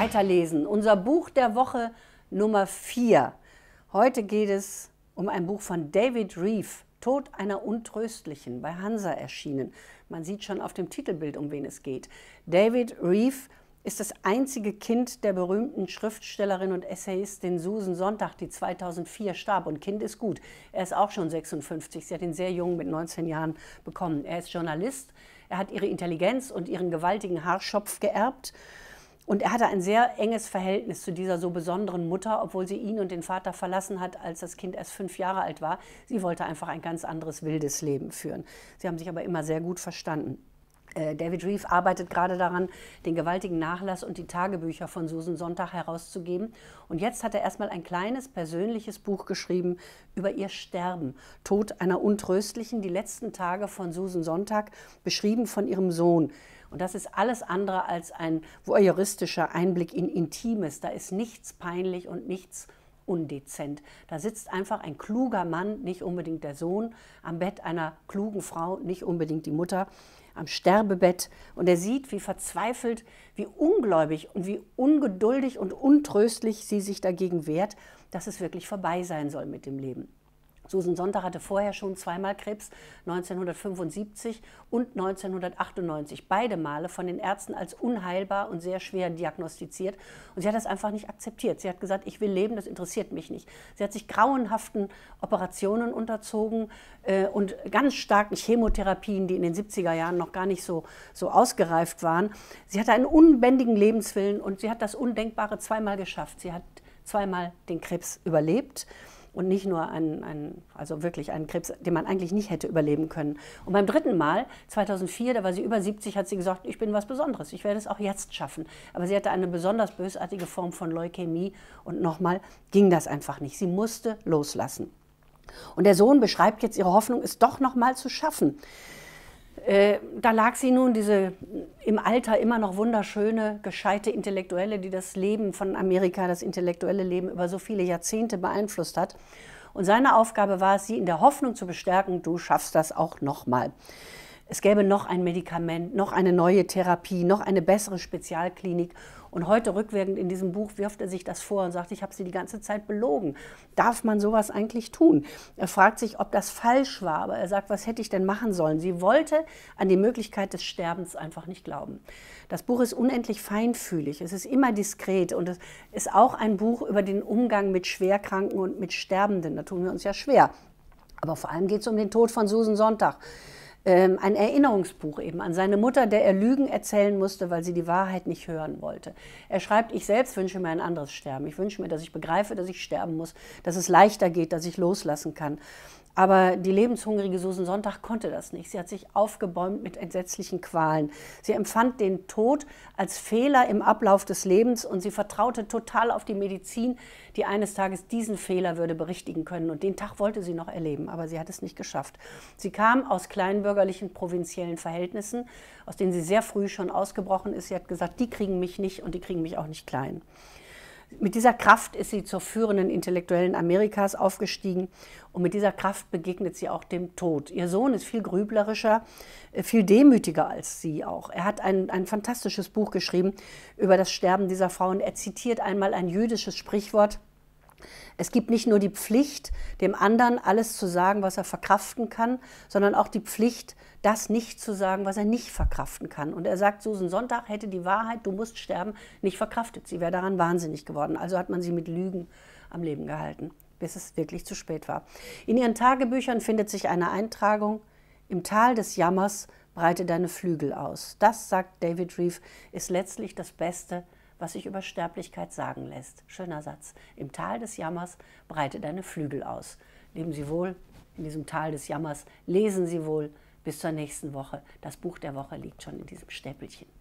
weiterlesen. Unser Buch der Woche Nummer 4. Heute geht es um ein Buch von David Reeve, Tod einer Untröstlichen, bei Hansa erschienen. Man sieht schon auf dem Titelbild, um wen es geht. David Reeve ist das einzige Kind der berühmten Schriftstellerin und Essayistin Susan Sonntag, die 2004 starb. Und Kind ist gut. Er ist auch schon 56. Sie hat ihn sehr jung mit 19 Jahren bekommen. Er ist Journalist. Er hat ihre Intelligenz und ihren gewaltigen Haarschopf geerbt. Und er hatte ein sehr enges Verhältnis zu dieser so besonderen Mutter, obwohl sie ihn und den Vater verlassen hat, als das Kind erst fünf Jahre alt war. Sie wollte einfach ein ganz anderes, wildes Leben führen. Sie haben sich aber immer sehr gut verstanden. Äh, David Reeve arbeitet gerade daran, den gewaltigen Nachlass und die Tagebücher von Susan Sonntag herauszugeben. Und jetzt hat er erstmal ein kleines persönliches Buch geschrieben über ihr Sterben, Tod einer Untröstlichen, die letzten Tage von Susan Sonntag, beschrieben von ihrem Sohn. Und das ist alles andere als ein voyeuristischer Einblick in Intimes. Da ist nichts peinlich und nichts undezent. Da sitzt einfach ein kluger Mann, nicht unbedingt der Sohn, am Bett einer klugen Frau, nicht unbedingt die Mutter, am Sterbebett. Und er sieht, wie verzweifelt, wie ungläubig und wie ungeduldig und untröstlich sie sich dagegen wehrt, dass es wirklich vorbei sein soll mit dem Leben. Susan Sonntag hatte vorher schon zweimal Krebs, 1975 und 1998. Beide Male von den Ärzten als unheilbar und sehr schwer diagnostiziert. Und sie hat das einfach nicht akzeptiert. Sie hat gesagt, ich will leben, das interessiert mich nicht. Sie hat sich grauenhaften Operationen unterzogen äh, und ganz starken Chemotherapien, die in den 70er Jahren noch gar nicht so, so ausgereift waren. Sie hatte einen unbändigen Lebenswillen und sie hat das Undenkbare zweimal geschafft. Sie hat zweimal den Krebs überlebt und nicht nur einen, einen, also wirklich einen Krebs, den man eigentlich nicht hätte überleben können. Und beim dritten Mal, 2004, da war sie über 70, hat sie gesagt, ich bin was Besonderes, ich werde es auch jetzt schaffen. Aber sie hatte eine besonders bösartige Form von Leukämie und nochmal ging das einfach nicht. Sie musste loslassen. Und der Sohn beschreibt jetzt ihre Hoffnung, es doch nochmal zu schaffen. Äh, da lag sie nun diese im Alter immer noch wunderschöne, gescheite Intellektuelle, die das Leben von Amerika, das intellektuelle Leben über so viele Jahrzehnte beeinflusst hat. Und seine Aufgabe war es, sie in der Hoffnung zu bestärken, du schaffst das auch nochmal es gäbe noch ein Medikament, noch eine neue Therapie, noch eine bessere Spezialklinik. Und heute rückwirkend in diesem Buch wirft er sich das vor und sagt, ich habe sie die ganze Zeit belogen. Darf man sowas eigentlich tun? Er fragt sich, ob das falsch war, aber er sagt, was hätte ich denn machen sollen? Sie wollte an die Möglichkeit des Sterbens einfach nicht glauben. Das Buch ist unendlich feinfühlig, es ist immer diskret und es ist auch ein Buch über den Umgang mit Schwerkranken und mit Sterbenden. Da tun wir uns ja schwer. Aber vor allem geht es um den Tod von Susan Sonntag. Ähm, ein Erinnerungsbuch eben an seine Mutter, der er Lügen erzählen musste, weil sie die Wahrheit nicht hören wollte. Er schreibt, ich selbst wünsche mir ein anderes Sterben. Ich wünsche mir, dass ich begreife, dass ich sterben muss, dass es leichter geht, dass ich loslassen kann. Aber die lebenshungrige Susan Sonntag konnte das nicht. Sie hat sich aufgebäumt mit entsetzlichen Qualen. Sie empfand den Tod als Fehler im Ablauf des Lebens und sie vertraute total auf die Medizin, die eines Tages diesen Fehler würde berichtigen können. Und den Tag wollte sie noch erleben, aber sie hat es nicht geschafft. Sie kam aus kleinbürgerlichen, provinziellen Verhältnissen, aus denen sie sehr früh schon ausgebrochen ist. Sie hat gesagt, die kriegen mich nicht und die kriegen mich auch nicht klein. Mit dieser Kraft ist sie zur führenden Intellektuellen Amerikas aufgestiegen und mit dieser Kraft begegnet sie auch dem Tod. Ihr Sohn ist viel grüblerischer, äh, viel demütiger als sie auch. Er hat ein, ein fantastisches Buch geschrieben über das Sterben dieser Frau und Er zitiert einmal ein jüdisches Sprichwort, es gibt nicht nur die Pflicht, dem anderen alles zu sagen, was er verkraften kann, sondern auch die Pflicht, das nicht zu sagen, was er nicht verkraften kann. Und er sagt, Susan Sonntag hätte die Wahrheit, du musst sterben, nicht verkraftet. Sie wäre daran wahnsinnig geworden. Also hat man sie mit Lügen am Leben gehalten, bis es wirklich zu spät war. In ihren Tagebüchern findet sich eine Eintragung, im Tal des Jammers breite deine Flügel aus. Das, sagt David Reeve, ist letztlich das Beste, was sich über Sterblichkeit sagen lässt. Schöner Satz. Im Tal des Jammers breite deine Flügel aus. Leben Sie wohl in diesem Tal des Jammers. Lesen Sie wohl bis zur nächsten Woche. Das Buch der Woche liegt schon in diesem Stäppelchen.